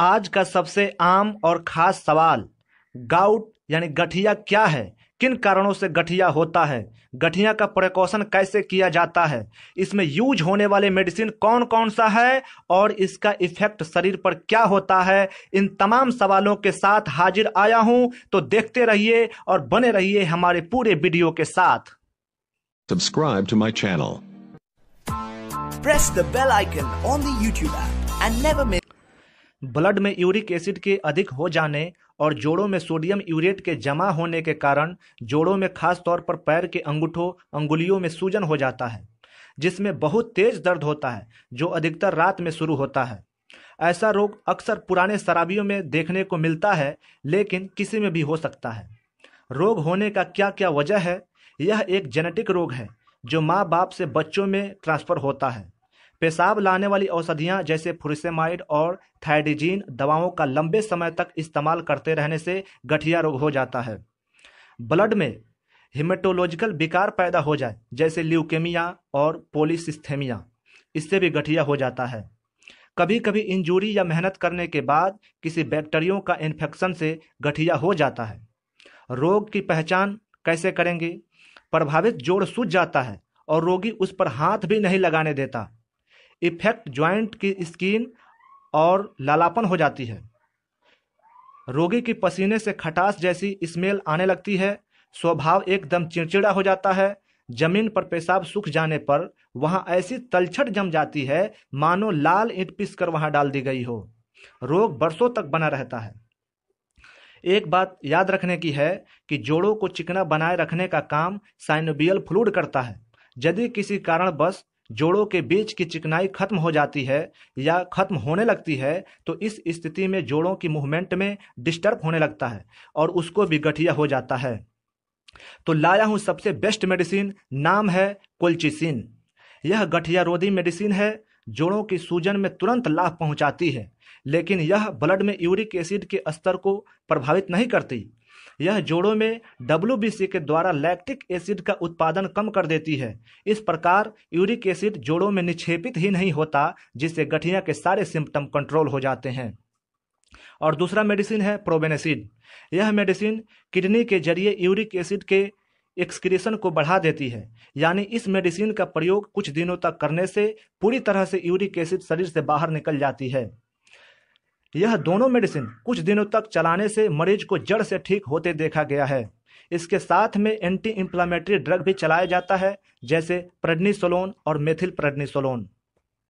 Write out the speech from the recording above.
आज का सबसे आम और खास सवाल गाउट यानी गठिया क्या है किन कारणों से गठिया होता है गठिया का प्रिकॉशन कैसे किया जाता है इसमें यूज होने वाले मेडिसिन कौन कौन सा है और इसका इफेक्ट शरीर पर क्या होता है इन तमाम सवालों के साथ हाजिर आया हूं तो देखते रहिए और बने रहिए हमारे पूरे वीडियो के साथ subscribe to my channel press the bell icon on YouTube and never blood में यूरिक एसिड के अधिक हो जाने और जोड़ों में सोडियम यूरेट के जमा होने के कारण जोड़ों में खास तौर पर पैर के अंगूठों अंगुलियों में सूजन हो जाता है जिसमें बहुत तेज दर्द होता है जो अधिकतर रात में शुरू होता है ऐसा रोग अक्सर पुराने शराबियों में देखने को मिलता है लेकिन किसी में भी हो सकता है रोग होने का क्या क्या वजह है यह एक जेनेटिक रोग है जो माँ बाप से बच्चों में ट्रांसफर होता है पेशाब लाने वाली औषधियां जैसे फुरसेमाइड और थाइडिजीन दवाओं का लंबे समय तक इस्तेमाल करते रहने से गठिया रोग हो जाता है ब्लड में हिमेटोलॉजिकल विकार पैदा हो जाए जैसे ल्यूकेमिया और पोलिसिस्थेमिया इससे भी गठिया हो जाता है कभी कभी इंजूरी या मेहनत करने के बाद किसी बैक्टीरियों का इन्फेक्शन से गठिया हो जाता है रोग की पहचान कैसे करेंगे प्रभावित जोड़ सूज जाता है और रोगी उस पर हाथ भी नहीं लगाने देता इफेक्ट ज्वाइंट की स्किन और लालापन हो जाती है रोगी की पसीने से खटास जैसी स्मेल आने लगती है स्वभाव एकदम चिड़चिड़ा हो जाता है जमीन पर पेशाब सूख जाने पर वहां ऐसी तलछट जम जाती है मानो लाल ईंट पीस कर वहां डाल दी गई हो रोग बरसों तक बना रहता है एक बात याद रखने की है कि जोड़ों को चिकना बनाए रखने का काम साइनोबियल फ्लूड करता है यदि किसी कारणवश जोड़ों के बीच की चिकनाई खत्म हो जाती है या खत्म होने लगती है तो इस स्थिति में जोड़ों की मूवमेंट में डिस्टर्ब होने लगता है और उसको भी गठिया हो जाता है तो लाया हूँ सबसे बेस्ट मेडिसिन नाम है कोल्चिसिन यह गठिया रोधी मेडिसिन है जोड़ों की सूजन में तुरंत लाभ पहुंचाती है लेकिन यह ब्लड में यूरिक एसिड के स्तर को प्रभावित नहीं करती यह जोड़ों में डब्ल्यू के द्वारा लैक्टिक एसिड का उत्पादन कम कर देती है इस प्रकार यूरिक एसिड जोड़ों में निक्षेपित ही नहीं होता जिससे गठिया के सारे सिम्टम कंट्रोल हो जाते हैं और दूसरा मेडिसिन है प्रोबेनेसिड यह मेडिसिन किडनी के जरिए यूरिक एसिड के एक्सक्रीशन को बढ़ा देती है यानी इस मेडिसिन का प्रयोग कुछ दिनों तक करने से पूरी तरह से यूरिक एसिड शरीर से बाहर निकल जाती है यह दोनों मेडिसिन कुछ दिनों तक चलाने से मरीज को जड़ से ठीक होते देखा गया है इसके साथ में एंटी इंफ्लामेटरी ड्रग भी चलाया जाता है जैसे प्रडनीसोलोन और मेथिल प्रडनीसोलोन